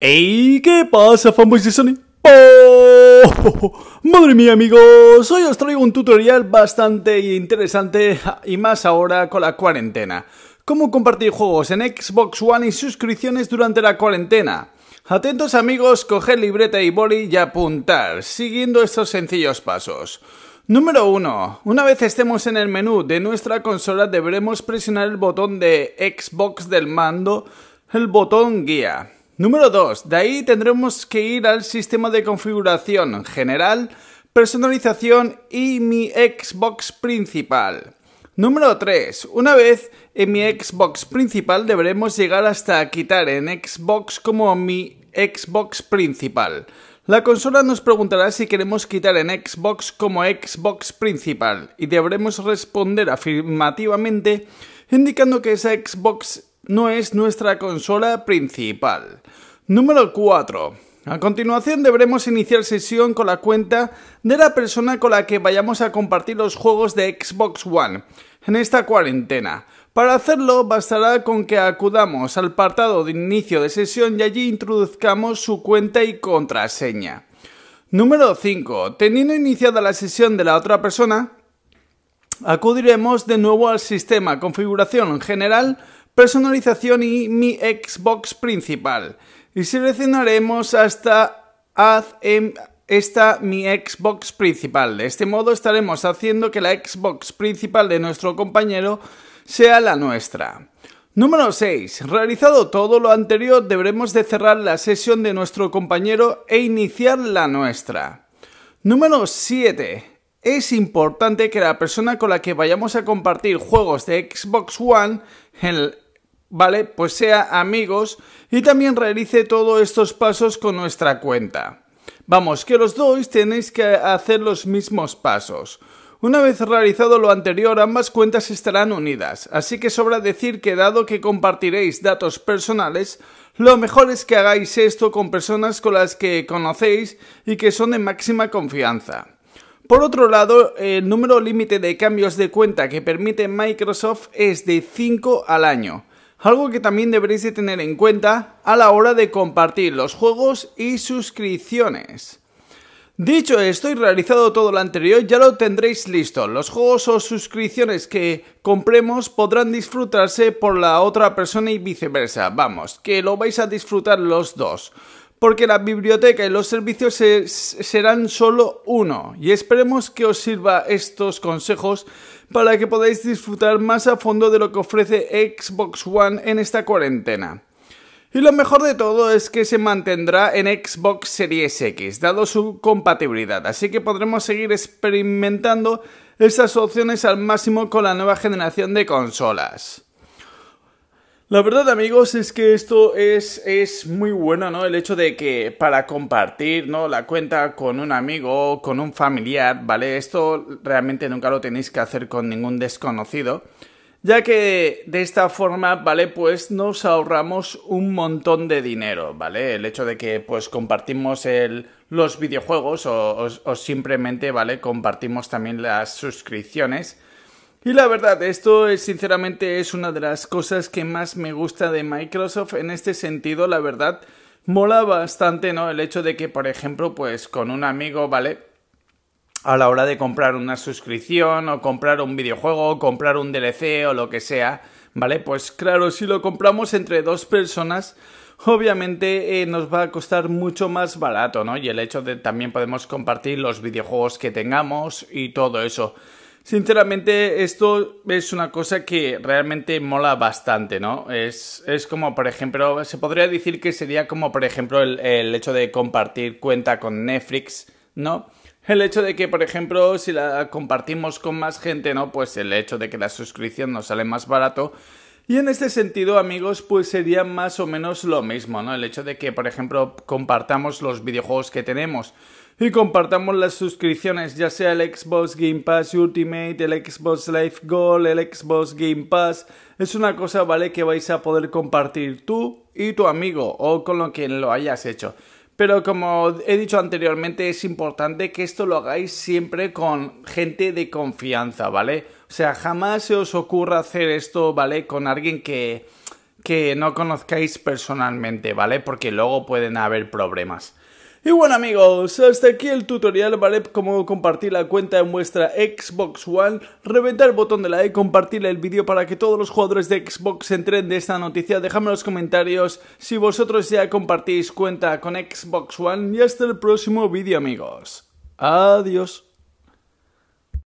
¡Ey! ¿Qué pasa, fanboys de Sony? Oh, oh, ¡Oh! Madre mía, amigos, hoy os traigo un tutorial bastante interesante y más ahora con la cuarentena. Cómo compartir juegos en Xbox One y suscripciones durante la cuarentena. Atentos amigos, coger libreta y boli y apuntar, siguiendo estos sencillos pasos. Número 1. Una vez estemos en el menú de nuestra consola deberemos presionar el botón de Xbox del mando, el botón guía. Número 2. De ahí tendremos que ir al sistema de configuración general, personalización y mi Xbox principal. Número 3. Una vez en mi Xbox principal deberemos llegar hasta quitar en Xbox como mi Xbox principal. La consola nos preguntará si queremos quitar en Xbox como Xbox principal y deberemos responder afirmativamente indicando que esa Xbox no es nuestra consola principal. Número 4. A continuación deberemos iniciar sesión con la cuenta de la persona con la que vayamos a compartir los juegos de Xbox One en esta cuarentena. Para hacerlo bastará con que acudamos al apartado de inicio de sesión y allí introduzcamos su cuenta y contraseña. Número 5. Teniendo iniciada la sesión de la otra persona, acudiremos de nuevo al sistema configuración general personalización y mi Xbox principal. Y seleccionaremos hasta haz en em, esta mi Xbox principal. De este modo estaremos haciendo que la Xbox principal de nuestro compañero sea la nuestra. Número 6. Realizado todo lo anterior, deberemos de cerrar la sesión de nuestro compañero e iniciar la nuestra. Número 7. Es importante que la persona con la que vayamos a compartir juegos de Xbox One, el ¿vale? Pues sea amigos y también realice todos estos pasos con nuestra cuenta. Vamos, que los dos tenéis que hacer los mismos pasos. Una vez realizado lo anterior, ambas cuentas estarán unidas, así que sobra decir que dado que compartiréis datos personales, lo mejor es que hagáis esto con personas con las que conocéis y que son de máxima confianza. Por otro lado, el número límite de cambios de cuenta que permite Microsoft es de 5 al año, algo que también deberéis de tener en cuenta a la hora de compartir los juegos y suscripciones. Dicho esto y realizado todo lo anterior, ya lo tendréis listo. Los juegos o suscripciones que compremos podrán disfrutarse por la otra persona y viceversa. Vamos, que lo vais a disfrutar los dos porque la biblioteca y los servicios serán solo uno. Y esperemos que os sirva estos consejos para que podáis disfrutar más a fondo de lo que ofrece Xbox One en esta cuarentena. Y lo mejor de todo es que se mantendrá en Xbox Series X, dado su compatibilidad, así que podremos seguir experimentando estas opciones al máximo con la nueva generación de consolas. La verdad, amigos, es que esto es, es muy bueno, ¿no? El hecho de que para compartir, La cuenta con un amigo, con un familiar, ¿vale? Esto realmente nunca lo tenéis que hacer con ningún desconocido, ya que de esta forma, ¿vale? Pues nos ahorramos un montón de dinero, ¿vale? El hecho de que, pues, compartimos los videojuegos o, o simplemente, ¿vale? Compartimos también las suscripciones y la verdad, esto sinceramente es una de las cosas que más me gusta de Microsoft en este sentido, la verdad, mola bastante, ¿no? El hecho de que, por ejemplo, pues con un amigo, ¿vale? A la hora de comprar una suscripción o comprar un videojuego, o comprar un DLC o lo que sea, ¿vale? Pues claro, si lo compramos entre dos personas, obviamente eh, nos va a costar mucho más barato, ¿no? Y el hecho de también podemos compartir los videojuegos que tengamos y todo eso. Sinceramente, esto es una cosa que realmente mola bastante, ¿no? Es, como, por ejemplo, se podría decir que sería como, por ejemplo, el, el hecho de compartir cuenta con Netflix, ¿no? El hecho de que, por ejemplo, si la compartimos con más gente, ¿no? Pues el hecho de que la suscripción nos sale más barato y en este sentido, amigos, pues sería más o menos lo mismo, ¿no? El hecho de que, por ejemplo, compartamos los videojuegos que tenemos y compartamos las suscripciones, ya sea el Xbox Game Pass Ultimate, el Xbox Live Gold, el Xbox Game Pass. Es una cosa, ¿vale? Que vais a poder compartir tú y tu amigo o con lo que lo hayas hecho. Pero como he dicho anteriormente, es importante que esto lo hagáis siempre con gente de confianza, ¿vale? O sea, jamás se os ocurra hacer esto, ¿vale? Con alguien que, no conozcáis personalmente, ¿vale? Porque luego pueden haber problemas. Y bueno amigos, hasta aquí el tutorial vale, cómo compartir la cuenta en vuestra Xbox One, reventar el botón de like, compartir el vídeo para que todos los jugadores de Xbox entren de esta noticia, dejadme en los comentarios si vosotros ya compartís cuenta con Xbox One y hasta el próximo vídeo amigos. Adiós.